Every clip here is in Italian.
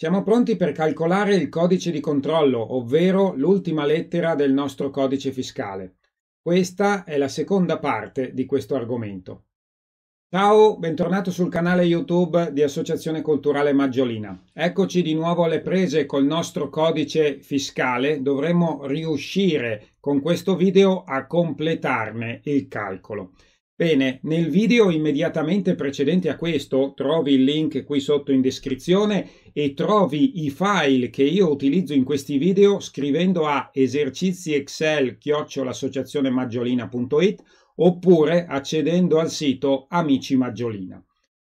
Siamo pronti per calcolare il codice di controllo, ovvero l'ultima lettera del nostro codice fiscale. Questa è la seconda parte di questo argomento. Ciao, bentornato sul canale YouTube di Associazione Culturale Maggiolina. Eccoci di nuovo alle prese col nostro codice fiscale. Dovremmo riuscire con questo video a completarne il calcolo. Bene, nel video immediatamente precedente a questo trovi il link qui sotto in descrizione e trovi i file che io utilizzo in questi video scrivendo a esercizi excel chiocciolassociazionemaggiolina.it oppure accedendo al sito Amici Maggiolina.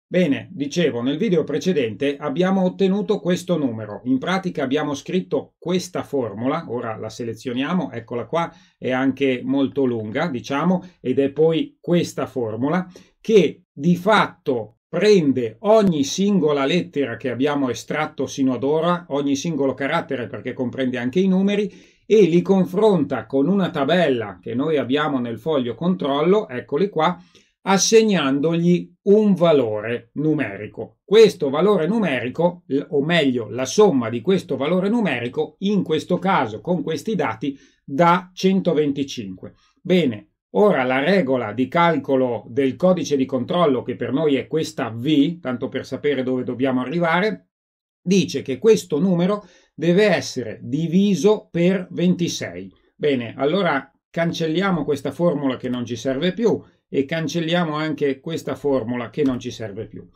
Bene, dicevo, nel video precedente abbiamo ottenuto questo numero. In pratica abbiamo scritto questa formula, ora la selezioniamo, eccola qua, è anche molto lunga, diciamo, ed è poi questa formula che di fatto prende ogni singola lettera che abbiamo estratto sino ad ora, ogni singolo carattere perché comprende anche i numeri e li confronta con una tabella che noi abbiamo nel foglio controllo, eccoli qua, assegnandogli un valore numerico. Questo valore numerico, o meglio la somma di questo valore numerico, in questo caso con questi dati, da 125. Bene, ora la regola di calcolo del codice di controllo, che per noi è questa V, tanto per sapere dove dobbiamo arrivare, dice che questo numero deve essere diviso per 26. Bene, allora cancelliamo questa formula che non ci serve più e cancelliamo anche questa formula che non ci serve più.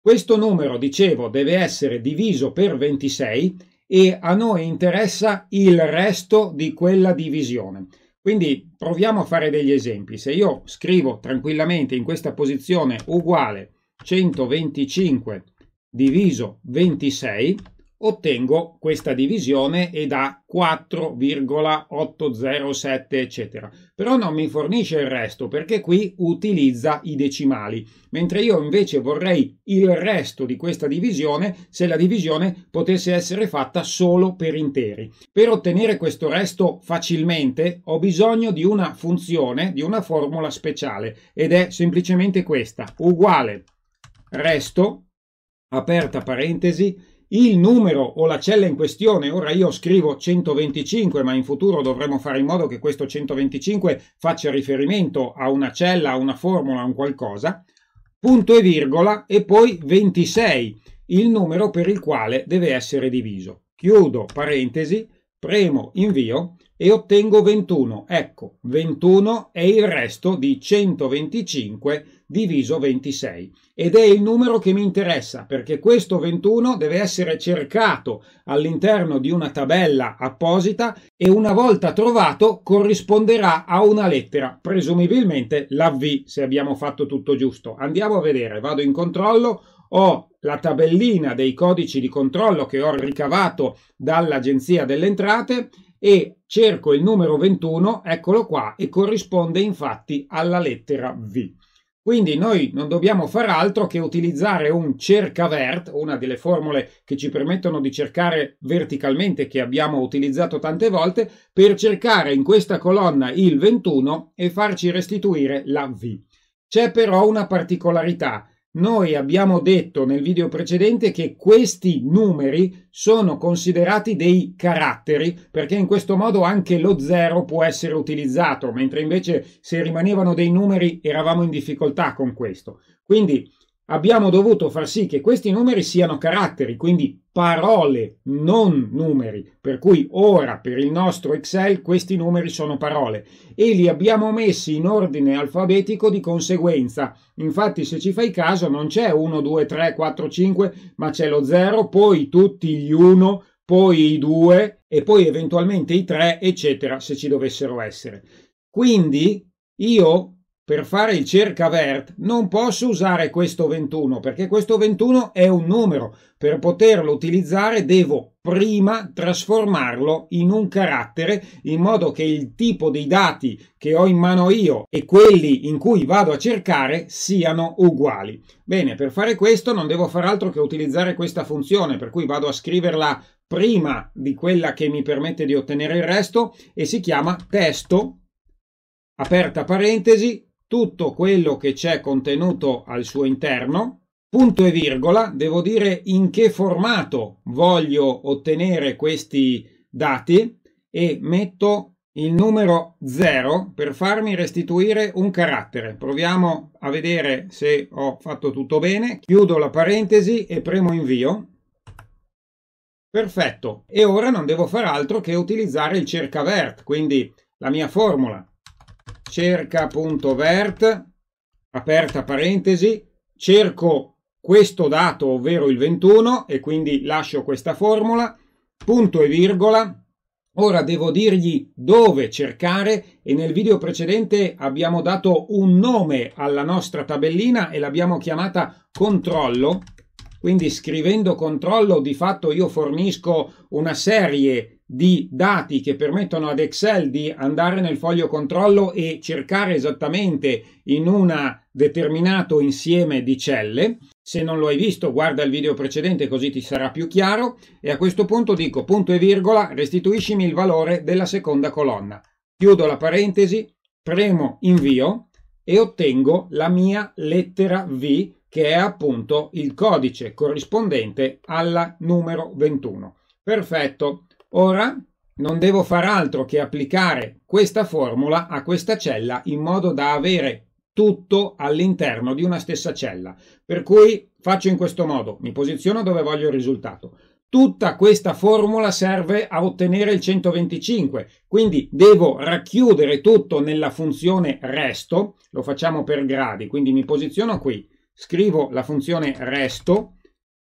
Questo numero, dicevo, deve essere diviso per 26 e a noi interessa il resto di quella divisione. Quindi proviamo a fare degli esempi. Se io scrivo tranquillamente in questa posizione uguale 125 diviso 26, ottengo questa divisione e da 4,807 eccetera però non mi fornisce il resto perché qui utilizza i decimali mentre io invece vorrei il resto di questa divisione se la divisione potesse essere fatta solo per interi per ottenere questo resto facilmente ho bisogno di una funzione di una formula speciale ed è semplicemente questa uguale resto aperta parentesi il numero o la cella in questione, ora io scrivo 125, ma in futuro dovremo fare in modo che questo 125 faccia riferimento a una cella, a una formula, a un qualcosa, punto e virgola e poi 26, il numero per il quale deve essere diviso. Chiudo parentesi, premo invio e ottengo 21. Ecco, 21 è il resto di 125 diviso 26 ed è il numero che mi interessa perché questo 21 deve essere cercato all'interno di una tabella apposita e una volta trovato corrisponderà a una lettera, presumibilmente la V se abbiamo fatto tutto giusto. Andiamo a vedere, vado in controllo, ho la tabellina dei codici di controllo che ho ricavato dall'Agenzia delle Entrate e cerco il numero 21, eccolo qua, e corrisponde infatti alla lettera V. Quindi noi non dobbiamo far altro che utilizzare un cercavert, una delle formule che ci permettono di cercare verticalmente che abbiamo utilizzato tante volte, per cercare in questa colonna il 21 e farci restituire la V. C'è però una particolarità noi abbiamo detto nel video precedente che questi numeri sono considerati dei caratteri perché in questo modo anche lo zero può essere utilizzato, mentre invece se rimanevano dei numeri eravamo in difficoltà con questo. Quindi abbiamo dovuto far sì che questi numeri siano caratteri, quindi parole, non numeri. Per cui ora per il nostro Excel questi numeri sono parole e li abbiamo messi in ordine alfabetico di conseguenza. Infatti, se ci fai caso, non c'è 1, 2, 3, 4, 5, ma c'è lo 0, poi tutti gli 1, poi i 2 e poi eventualmente i 3, eccetera, se ci dovessero essere. Quindi io per fare il cercavert non posso usare questo 21 perché questo 21 è un numero. Per poterlo utilizzare devo prima trasformarlo in un carattere in modo che il tipo dei dati che ho in mano io e quelli in cui vado a cercare siano uguali. Bene, per fare questo non devo far altro che utilizzare questa funzione, per cui vado a scriverla prima di quella che mi permette di ottenere il resto e si chiama testo aperta parentesi tutto quello che c'è contenuto al suo interno, punto e virgola, devo dire in che formato voglio ottenere questi dati e metto il numero 0 per farmi restituire un carattere. Proviamo a vedere se ho fatto tutto bene. Chiudo la parentesi e premo invio. Perfetto. E ora non devo fare altro che utilizzare il cercavert, quindi la mia formula cerca.vert, aperta parentesi, cerco questo dato, ovvero il 21, e quindi lascio questa formula, punto e virgola, Ora devo dirgli dove cercare e nel video precedente abbiamo dato un nome alla nostra tabellina e l'abbiamo chiamata controllo. Quindi scrivendo controllo di fatto io fornisco una serie di di dati che permettono ad Excel di andare nel foglio controllo e cercare esattamente in un determinato insieme di celle. Se non lo hai visto, guarda il video precedente così ti sarà più chiaro. E a questo punto dico punto e virgola, restituiscimi il valore della seconda colonna. Chiudo la parentesi, premo invio e ottengo la mia lettera V che è appunto il codice corrispondente al numero 21. Perfetto. Ora non devo far altro che applicare questa formula a questa cella in modo da avere tutto all'interno di una stessa cella. Per cui faccio in questo modo, mi posiziono dove voglio il risultato. Tutta questa formula serve a ottenere il 125, quindi devo racchiudere tutto nella funzione resto, lo facciamo per gradi, quindi mi posiziono qui, scrivo la funzione resto,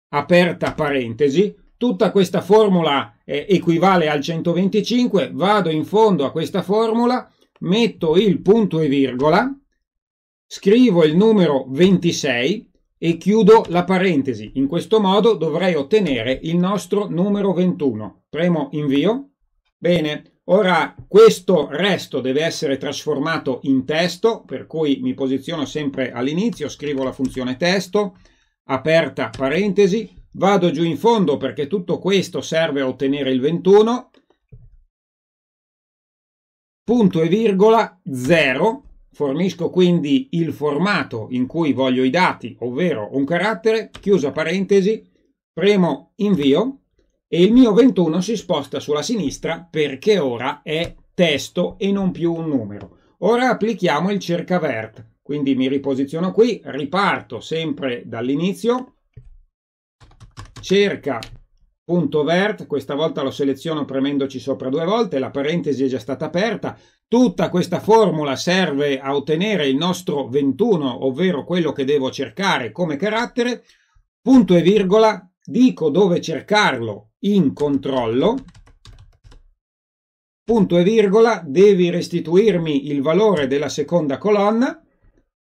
aperta parentesi, tutta questa formula eh, equivale al 125, vado in fondo a questa formula, metto il punto e virgola, scrivo il numero 26 e chiudo la parentesi. In questo modo dovrei ottenere il nostro numero 21. Premo invio. Bene, ora questo resto deve essere trasformato in testo, per cui mi posiziono sempre all'inizio, scrivo la funzione testo, aperta parentesi, Vado giù in fondo perché tutto questo serve a ottenere il 21. Punto e virgola 0. Fornisco quindi il formato in cui voglio i dati, ovvero un carattere, chiusa parentesi, premo invio e il mio 21 si sposta sulla sinistra perché ora è testo e non più un numero. Ora applichiamo il cercavert, quindi mi riposiziono qui, riparto sempre dall'inizio, cerca punto vert, questa volta lo seleziono premendoci sopra due volte, la parentesi è già stata aperta, tutta questa formula serve a ottenere il nostro 21, ovvero quello che devo cercare come carattere, punto e virgola, dico dove cercarlo in controllo, punto e virgola, devi restituirmi il valore della seconda colonna,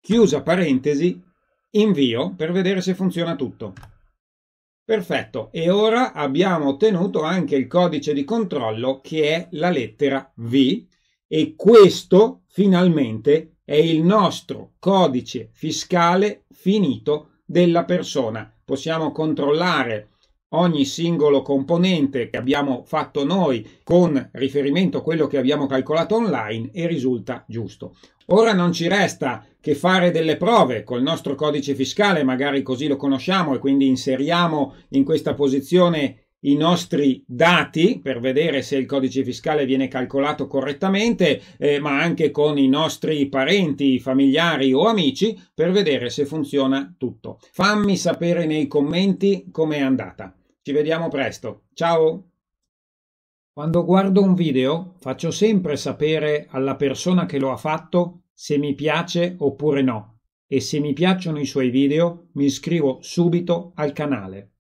chiusa parentesi, invio per vedere se funziona tutto. Perfetto, e ora abbiamo ottenuto anche il codice di controllo che è la lettera V e questo finalmente è il nostro codice fiscale finito della persona. Possiamo controllare ogni singolo componente che abbiamo fatto noi con riferimento a quello che abbiamo calcolato online e risulta giusto. Ora non ci resta che fare delle prove col nostro codice fiscale, magari così lo conosciamo e quindi inseriamo in questa posizione i nostri dati per vedere se il codice fiscale viene calcolato correttamente, eh, ma anche con i nostri parenti, familiari o amici per vedere se funziona tutto. Fammi sapere nei commenti com'è andata. Ci vediamo presto. Ciao! Quando guardo un video faccio sempre sapere alla persona che lo ha fatto se mi piace oppure no e se mi piacciono i suoi video mi iscrivo subito al canale.